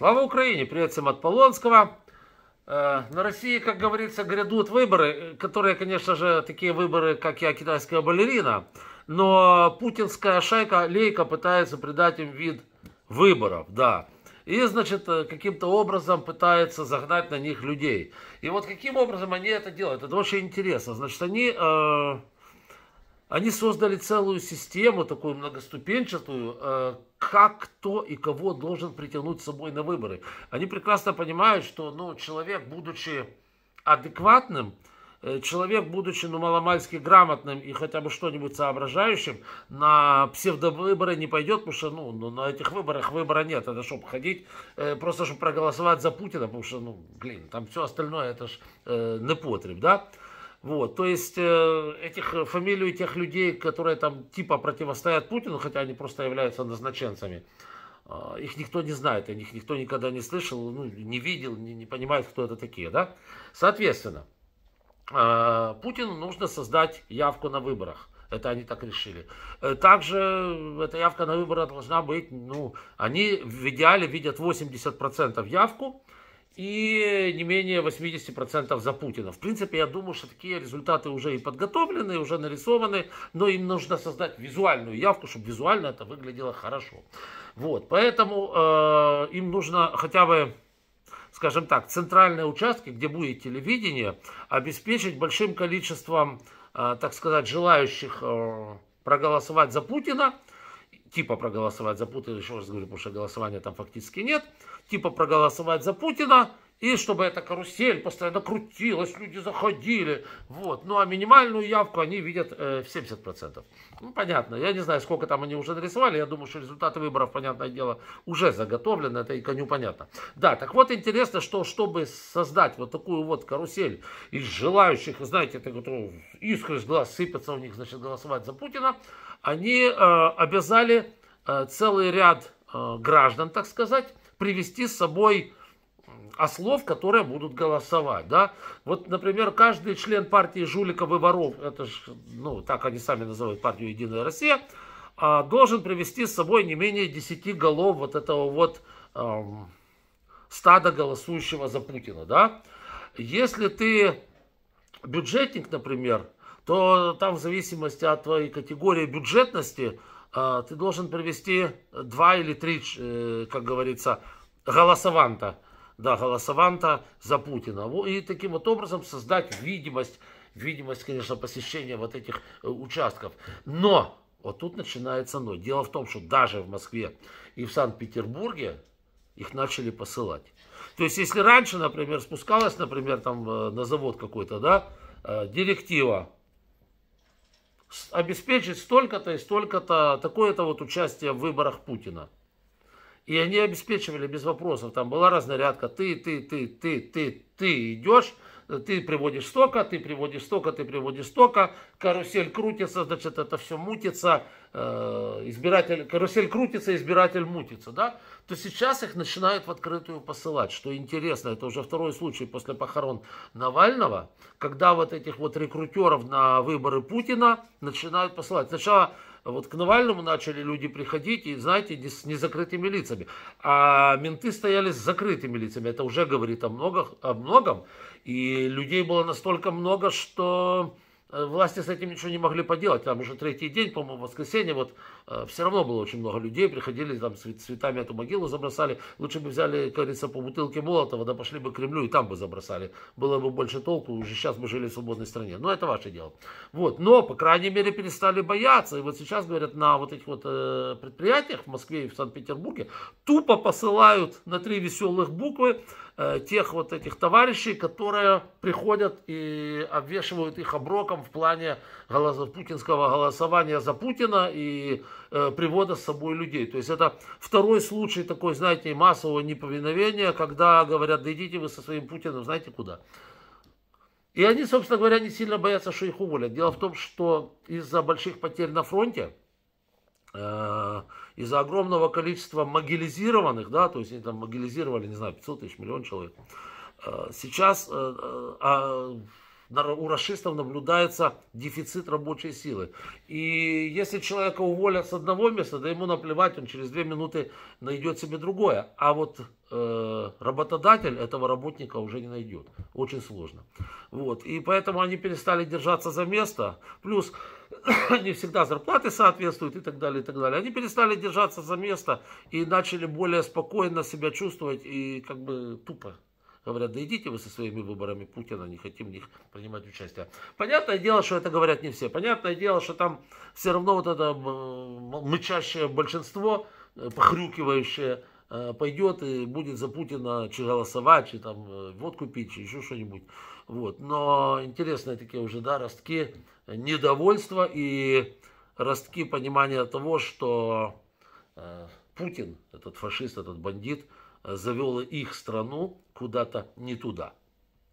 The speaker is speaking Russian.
Слава Украине! Привет всем от Полонского. Э, на России, как говорится, грядут выборы, которые, конечно же, такие выборы, как я, китайская балерина. Но путинская шайка, лейка пытается придать им вид выборов, да. И, значит, э, каким-то образом пытается загнать на них людей. И вот каким образом они это делают, это очень интересно. Значит, они... Э они создали целую систему, такую многоступенчатую, э, как кто и кого должен притянуть с собой на выборы. Они прекрасно понимают, что ну, человек, будучи адекватным, э, человек, будучи ну, маломальски грамотным и хотя бы что-нибудь соображающим, на псевдовыборы не пойдет, потому что ну, ну, на этих выборах выбора нет. Это чтобы ходить, э, просто чтобы проголосовать за Путина, потому что, ну, блин, там все остальное, это ж э, не потреб, да? Вот, то есть э, этих э, фамилию тех людей, которые там типа противостоят Путину, хотя они просто являются назначенцами, э, а, их никто не знает, о них никто никогда не слышал, ну, не видел, не, не понимает, кто это такие, да? Соответственно, э, Путину нужно создать явку на выборах. Это они так решили. Э, также эта явка на выборы должна быть, ну, они в идеале видят 80% явку, и не менее 80% за Путина. В принципе, я думаю, что такие результаты уже и подготовлены, уже нарисованы, но им нужно создать визуальную явку, чтобы визуально это выглядело хорошо. Вот, поэтому э, им нужно хотя бы скажем так, центральные участки, где будет телевидение, обеспечить большим количеством, э, так сказать, желающих э, проголосовать за Путина – типа проголосовать за Путина, еще раз говорю, потому что голосования там фактически нет, типа проголосовать за Путина, и чтобы эта карусель постоянно крутилась, люди заходили. Вот. Ну а минимальную явку они видят э, в 70%. Ну понятно, я не знаю, сколько там они уже нарисовали. Я думаю, что результаты выборов, понятное дело, уже заготовлены. Это и коню понятно. Да, так вот интересно, что чтобы создать вот такую вот карусель из желающих, знаете, это, искры с глаз сыпятся у них, значит, голосовать за Путина, они э, обязали э, целый ряд э, граждан, так сказать, привести с собой ослов, которые будут голосовать, да. Вот, например, каждый член партии жуликов и воров, это ж, ну, так они сами называют партию «Единая Россия», должен привести с собой не менее 10 голов вот этого вот эм, стада голосующего за Путина, да. Если ты бюджетник, например, то там в зависимости от твоей категории бюджетности а, ты должен привести два или три, э, как говорится, голосованта. Да, голосованта за Путина. И таким вот образом создать видимость, видимость, конечно, посещения вот этих э, участков. Но, вот тут начинается но. Дело в том, что даже в Москве и в Санкт-Петербурге их начали посылать. То есть, если раньше, например, спускалась, например, там э, на завод какой-то, да, директива, обеспечить столько-то и столько-то, такое-то вот участие в выборах Путина. И они обеспечивали без вопросов. Там была разнарядка. Ты, ты, ты, ты, ты, ты идешь ты приводишь столько, ты приводишь столько, ты приводишь столько, карусель крутится, значит, это все мутится, э, избиратель, карусель крутится, избиратель мутится, да, то сейчас их начинают в открытую посылать, что интересно, это уже второй случай после похорон Навального, когда вот этих вот рекрутеров на выборы Путина начинают посылать. Сначала вот к Навальному начали люди приходить, и, знаете, не с незакрытыми лицами. А менты стояли с закрытыми лицами. Это уже говорит о, многих, о многом. И людей было настолько много, что... Э, власти с этим ничего не могли поделать. Там уже третий день, по-моему, воскресенье, вот э, все равно было очень много людей, приходили, там цветами эту могилу забросали. Лучше бы взяли, как говорится, по бутылке Молотова, да пошли бы к Кремлю и там бы забросали. Было бы больше толку, уже сейчас мы жили в свободной стране. Но это ваше дело. Вот. Но, по крайней мере, перестали бояться. И вот сейчас, говорят, на вот этих вот э, предприятиях в Москве и в Санкт-Петербурге тупо посылают на три веселых буквы Э, тех вот этих товарищей, которые приходят и обвешивают их оброком в плане голос, путинского голосования за Путина и э, привода с собой людей. То есть это второй случай такой, знаете, массового неповиновения, когда говорят, да идите вы со своим Путиным, знаете куда. И они, собственно говоря, не сильно боятся, что их уволят. Дело в том, что из-за больших потерь на фронте, Э, из-за огромного количества могилизированных, да, то есть они там могилизировали, не знаю, 500 тысяч, миллион человек, э, сейчас э, а, у расистов наблюдается дефицит рабочей силы. И если человека уволят с одного места, да ему наплевать, он через две минуты найдет себе другое. А вот работодатель этого работника уже не найдет. Очень сложно. Вот. И поэтому они перестали держаться за место. Плюс не всегда зарплаты соответствуют и так далее, и так далее. Они перестали держаться за место и начали более спокойно себя чувствовать и как бы тупо. Говорят, да идите вы со своими выборами Путина, не хотим в них принимать участие. Понятное дело, что это говорят не все. Понятное дело, что там все равно вот это мычащее большинство, э, похрюкивающее, э, пойдет и будет за Путина чи голосовать, чи там э, водку пить, чи еще что-нибудь. Вот. Но интересные такие уже, да, ростки недовольство и ростки понимания того, что э, Путин, этот фашист, этот бандит, завел их страну куда-то не туда.